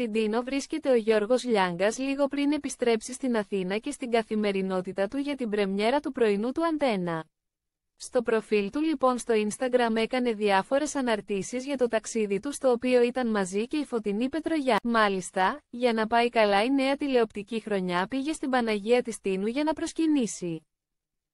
Στην Τίνο βρίσκεται ο Γιώργος Λιάγκας λίγο πριν επιστρέψει στην Αθήνα και στην καθημερινότητα του για την πρεμιέρα του πρωινού του Αντένα. Στο προφίλ του λοιπόν στο Instagram έκανε διάφορες αναρτήσεις για το ταξίδι του στο οποίο ήταν μαζί και η Φωτεινή Πετρογιά. Μάλιστα, για να πάει καλά η νέα τηλεοπτική χρονιά πήγε στην Παναγία της Τίνου για να προσκυνήσει.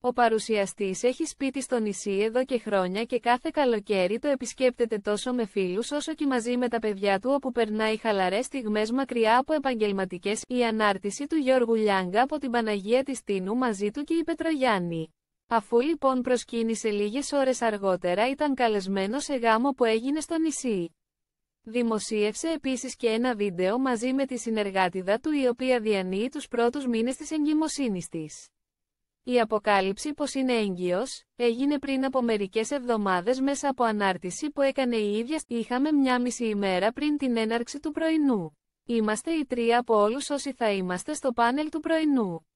Ο παρουσιαστής έχει σπίτι στο νησί εδώ και χρόνια και κάθε καλοκαίρι το επισκέπτεται τόσο με φίλους όσο και μαζί με τα παιδιά του όπου περνάει χαλαρές στιγμές μακριά από επαγγελματικές. Η ανάρτηση του Γιώργου Λιάγκα από την Παναγία της Τίνου μαζί του και η Πετρογιάννη. Αφού λοιπόν προσκύνησε λίγες ώρες αργότερα ήταν καλεσμένος σε γάμο που έγινε στο νησί. Δημοσίευσε επίσης και ένα βίντεο μαζί με τη συνεργάτηδα του η οποία διανύει τους πρώτους μήνες της εγκυμοσύνης της. Η αποκάλυψη πως είναι έγκυος, έγινε πριν από μερικές εβδομάδες μέσα από ανάρτηση που έκανε η ίδια είχαμε μια μισή ημέρα πριν την έναρξη του πρωινού. Είμαστε οι τρία από όλους όσοι θα είμαστε στο πάνελ του πρωινού.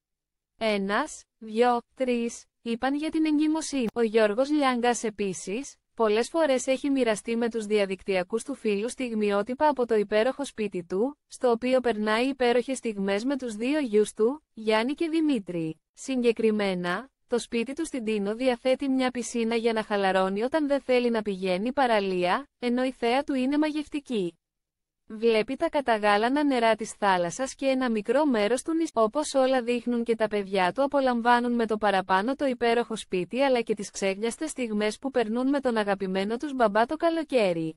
Ένας, δυο, τρεις, είπαν για την εγκυμοσύνη. Ο Γιώργος Λιάγκας επίσης, πολλές φορές έχει μοιραστεί με τους διαδικτυακούς του φίλου στιγμιότυπα από το υπέροχο σπίτι του, στο οποίο περνάει υπέροχες στιγμές με τους δύο γιους του, Γιάννη και Δημήτρη. Συγκεκριμένα, το σπίτι του στην Τίνο διαθέτει μια πισίνα για να χαλαρώνει όταν δεν θέλει να πηγαίνει παραλία, ενώ η θέα του είναι μαγευτική. Βλέπει τα καταγάλανα νερά της θάλασσας και ένα μικρό μέρος του νησιού. Όπως όλα δείχνουν και τα παιδιά του απολαμβάνουν με το παραπάνω το υπέροχο σπίτι αλλά και τις ξέγλιαστες στιγμές που περνούν με τον αγαπημένο τους μπαμπά το καλοκαίρι.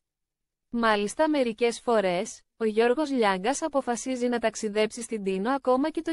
Μάλιστα μερικές φορές, ο Γιώργος Λιάγκας αποφασίζει να ταξιδέψει στην Τίνο ακόμα και το